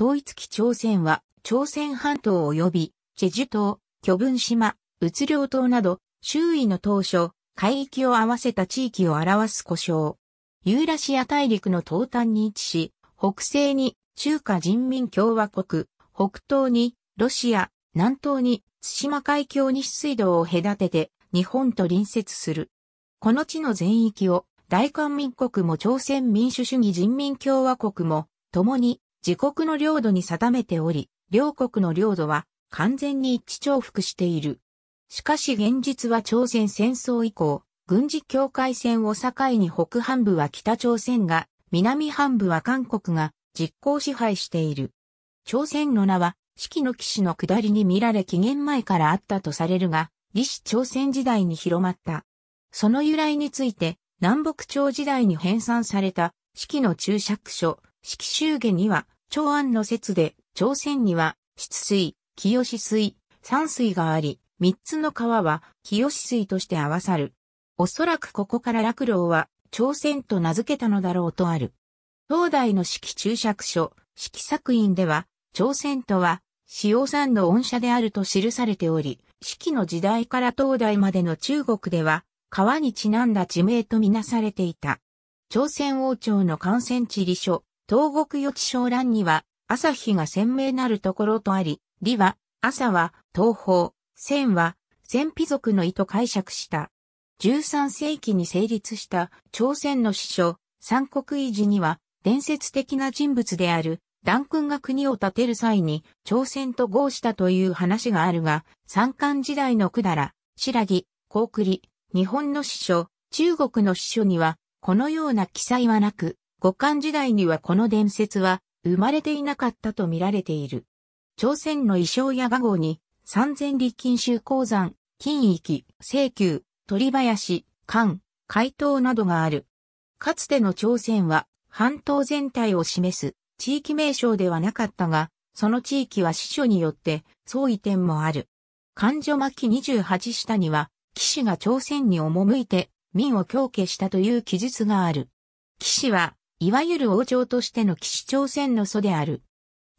統一期朝鮮は、朝鮮半島及び、チェジュ島、巨文島、鬱領島など、周囲の島嶼、海域を合わせた地域を表す故障。ユーラシア大陸の東端に位置し、北西に中華人民共和国、北東にロシア、南東に対馬海峡西水道を隔てて日本と隣接する。この地の全域を大韓民国も朝鮮民主主義人民共和国も共に自国の領土に定めており、両国の領土は完全に一致重複している。しかし現実は朝鮮戦争以降、軍事境界線を境に北半部は北朝鮮が、南半部は韓国が実効支配している。朝鮮の名は、四季の騎士の下りに見られ紀元前からあったとされるが、李氏朝鮮時代に広まった。その由来について、南北朝時代に編纂された、四季の注釈書、四季集下には、長安の説で、朝鮮には、湿水、清水、山水があり、三つの川は清水として合わさる。おそらくここから落老は朝鮮と名付けたのだろうとある。東大の式注釈書、式作院では、朝鮮とは、塩山の恩赦であると記されており、式の時代から東大までの中国では、川にちなんだ地名とみなされていた。朝鮮王朝の感染地理書、東国予知小欄には、朝日が鮮明なるところとあり、理は、朝は、東方、線は、千備族の意と解釈した。13世紀に成立した朝鮮の師匠、三国維持には、伝説的な人物である、段君が国を建てる際に、朝鮮と合したという話があるが、三漢時代の百ら、白木、高栗、日本の師匠、中国の師匠には、このような記載はなく、五漢時代にはこの伝説は生まれていなかったと見られている。朝鮮の衣装や画号に、三千里金州鉱山、金域、清宮、鳥林、漢、海東などがある。かつての朝鮮は、半島全体を示す地域名称ではなかったが、その地域は司書によって相違点もある。漢女巻28下には、騎士が朝鮮に赴いて民を強化したという記述がある。騎士はいわゆる王朝としての騎士朝鮮の祖である。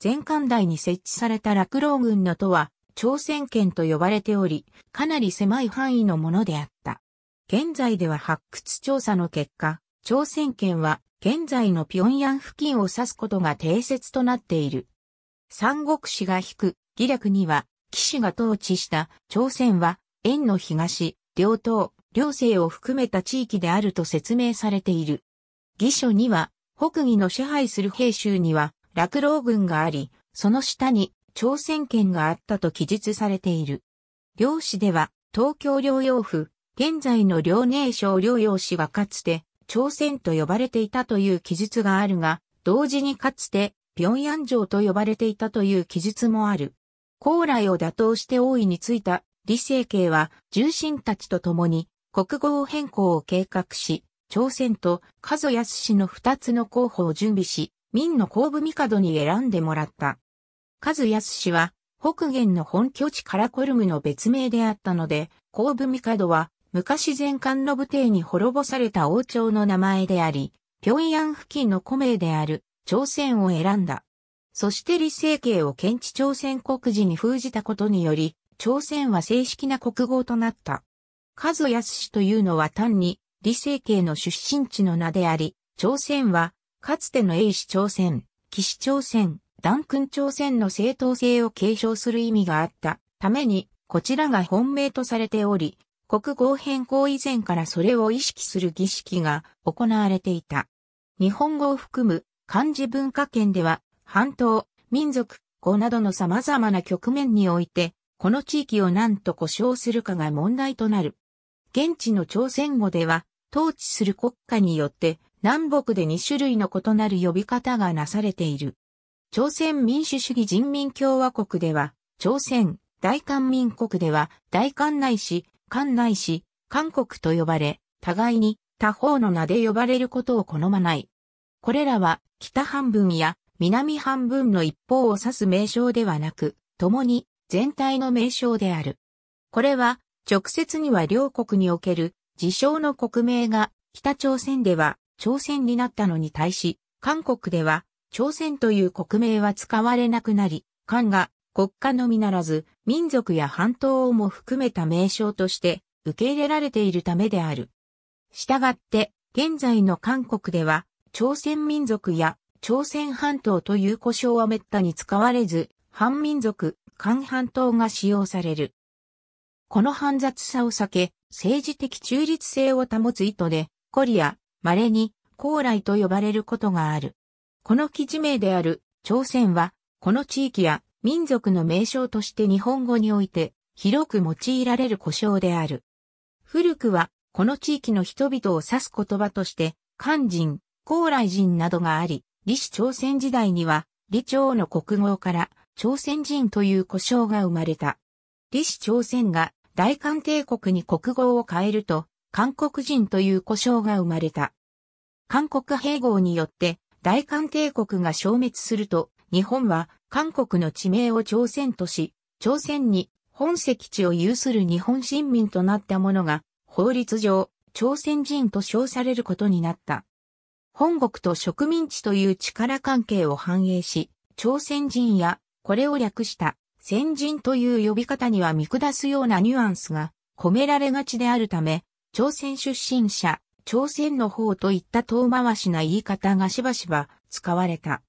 前艦台に設置された落老軍の都は、朝鮮圏と呼ばれており、かなり狭い範囲のものであった。現在では発掘調査の結果、朝鮮圏は現在の平壌付近を指すことが定説となっている。三国志が引く、義略には、騎士が統治した朝鮮は、縁の東、両東、両西を含めた地域であると説明されている。義書には、北義の支配する兵州には、落老軍があり、その下に朝鮮圏があったと記述されている。両市では、東京領養府、現在の遼寧省領養市はかつて、朝鮮と呼ばれていたという記述があるが、同時にかつて、平壌城と呼ばれていたという記述もある。高麗を打倒して王位についた李成慶は、重臣たちと共に、国語を変更を計画し、朝鮮と数安氏の二つの候補を準備し、民の後部帝に選んでもらった。数安氏は、北元の本拠地カラコルムの別名であったので、後部帝は、昔前漢の武帝に滅ぼされた王朝の名前であり、平壌付近の古名である朝鮮を選んだ。そして李政慶を検地朝鮮国時に封じたことにより、朝鮮は正式な国号となった。数安氏というのは単に李成慶の出身地の名であり、朝鮮は、かつての英氏朝鮮、騎士朝鮮、断君朝鮮の正当性を継承する意味があったために、こちらが本命とされており、国語変更以前からそれを意識する儀式が行われていた。日本語を含む漢字文化圏では、半島、民族、語などの様々な局面において、この地域を何と呼称するかが問題となる。現地の朝鮮語では、統治する国家によって南北で2種類の異なる呼び方がなされている。朝鮮民主主義人民共和国では、朝鮮大韓民国では、大韓内市、韓内市、韓国と呼ばれ、互いに他方の名で呼ばれることを好まない。これらは北半分や南半分の一方を指す名称ではなく、共に全体の名称である。これは直接には両国における自称の国名が北朝鮮では朝鮮になったのに対し、韓国では朝鮮という国名は使われなくなり、韓が国家のみならず民族や半島をも含めた名称として受け入れられているためである。したがって、現在の韓国では朝鮮民族や朝鮮半島という呼称は滅多に使われず、反民族、韓半島が使用される。この煩雑さを避け、政治的中立性を保つ意図で、コリア、稀に、高麗と呼ばれることがある。この記事名である、朝鮮は、この地域や民族の名称として日本語において、広く用いられる故障である。古くは、この地域の人々を指す言葉として、漢人、高麗人などがあり、李氏朝鮮時代には、李朝の国語から、朝鮮人という故障が生まれた。李氏朝鮮が大韓帝国に国号を変えると、韓国人という呼称が生まれた。韓国併合によって大韓帝国が消滅すると、日本は韓国の地名を朝鮮とし、朝鮮に本籍地を有する日本人民となった者が、法律上、朝鮮人と称されることになった。本国と植民地という力関係を反映し、朝鮮人やこれを略した先人という呼び方には見下すようなニュアンスが込められがちであるため、朝鮮出身者、朝鮮の方といった遠回しな言い方がしばしば使われた。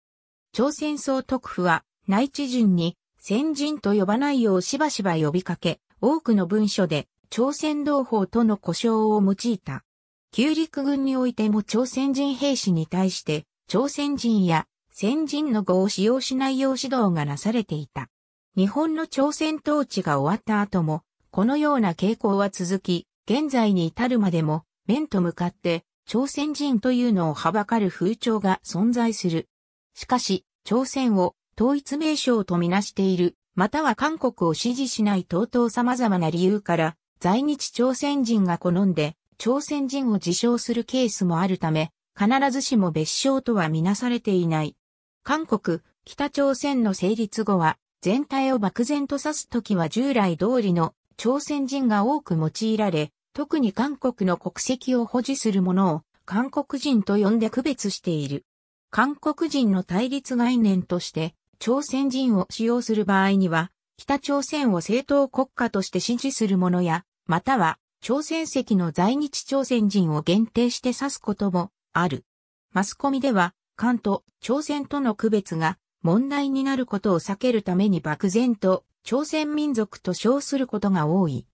朝鮮総督府は内地人に先人と呼ばないようしばしば呼びかけ、多くの文書で朝鮮同胞との故障を用いた。旧陸軍においても朝鮮人兵士に対して、朝鮮人や先人の語を使用しないよう指導がなされていた。日本の朝鮮統治が終わった後も、このような傾向は続き、現在に至るまでも、面と向かって、朝鮮人というのをはばかる風潮が存在する。しかし、朝鮮を統一名称とみなしている、または韓国を支持しない等々様々な理由から、在日朝鮮人が好んで、朝鮮人を自称するケースもあるため、必ずしも別称とはみなされていない。韓国、北朝鮮の成立後は、全体を漠然と指すときは従来通りの朝鮮人が多く用いられ、特に韓国の国籍を保持する者を韓国人と呼んで区別している。韓国人の対立概念として朝鮮人を使用する場合には、北朝鮮を正当国家として支持する者や、または朝鮮籍の在日朝鮮人を限定して指すこともある。マスコミでは、韓と朝鮮との区別が問題になることを避けるために漠然と朝鮮民族と称することが多い。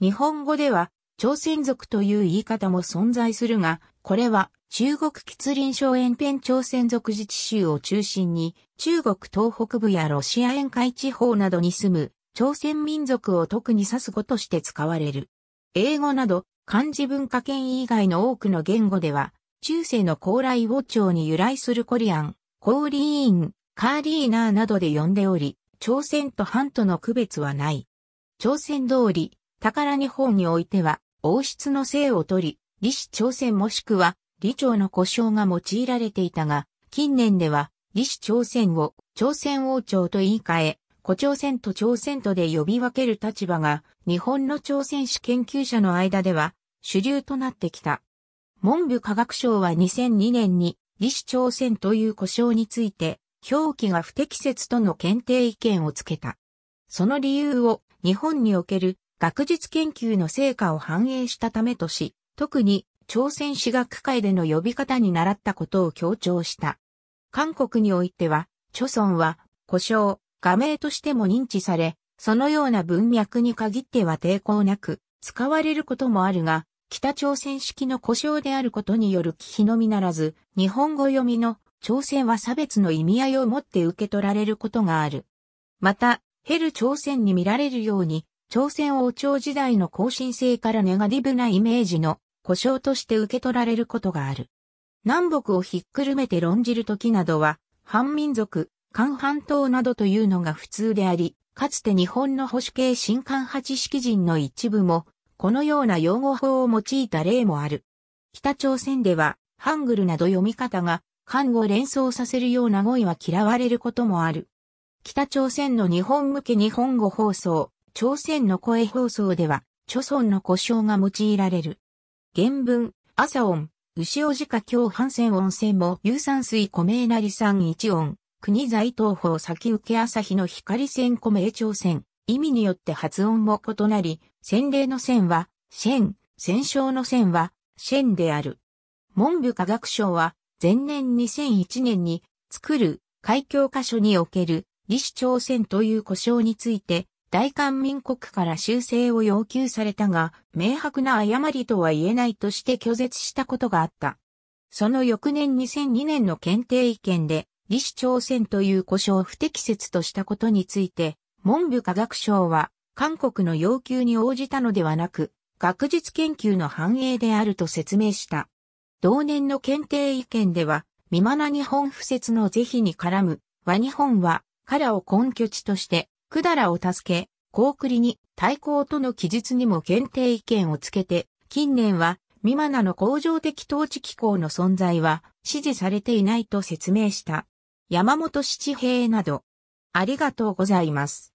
日本語では朝鮮族という言い方も存在するが、これは中国吉林省延辺朝鮮族自治州を中心に中国東北部やロシア沿海地方などに住む朝鮮民族を特に指す語として使われる。英語など漢字文化圏以外の多くの言語では中世の高麗王朝に由来するコリアン、コーリーンカーリーナーなどで呼んでおり、朝鮮と藩との区別はない。朝鮮通り、宝日本においては、王室の姓を取り、李氏朝鮮もしくは、李朝の呼称が用いられていたが、近年では、李氏朝鮮を朝鮮王朝と言い換え、古朝鮮と朝鮮とで呼び分ける立場が、日本の朝鮮史研究者の間では、主流となってきた。文部科学省は2002年に、李氏朝鮮という呼称について、表記が不適切との検定意見をつけた。その理由を日本における学術研究の成果を反映したためとし、特に朝鮮史学会での呼び方に習ったことを強調した。韓国においては、著村は、故障、画名としても認知され、そのような文脈に限っては抵抗なく、使われることもあるが、北朝鮮式の故障であることによる忌避のみならず、日本語読みの朝鮮は差別の意味合いを持って受け取られることがある。また、ヘル朝鮮に見られるように、朝鮮王朝時代の更新性からネガティブなイメージの故障として受け取られることがある。南北をひっくるめて論じるときなどは、反民族、韓半島などというのが普通であり、かつて日本の保守系新韓八式人の一部も、このような用語法を用いた例もある。北朝鮮では、ハングルなど読み方が漢語連想させるような語彙は嫌われることもある。北朝鮮の日本向け日本語放送、朝鮮の声放送では、著村の故障が用いられる。原文、朝音、牛尾鹿京反戦温泉も、有酸水米なりん、一音、国在東方先受け朝日の光線米朝鮮、意味によって発音も異なり、洗礼の線は、シェン、戦勝の線は、シェンである。文部科学省は、前年2001年に作る海峡箇所における李氏朝鮮という故障について大韓民国から修正を要求されたが、明白な誤りとは言えないとして拒絶したことがあった。その翌年2002年の検定意見で、李氏朝鮮という故障を不適切としたことについて、文部科学省は、韓国の要求に応じたのではなく、学術研究の反映であると説明した。同年の検定意見では、未まな日本不説の是非に絡む、和日本は、からを根拠地として、だらを助け、高栗に対抗との記述にも検定意見をつけて、近年は、ミマナの恒常的統治機構の存在は支持されていないと説明した。山本七平など、ありがとうございます。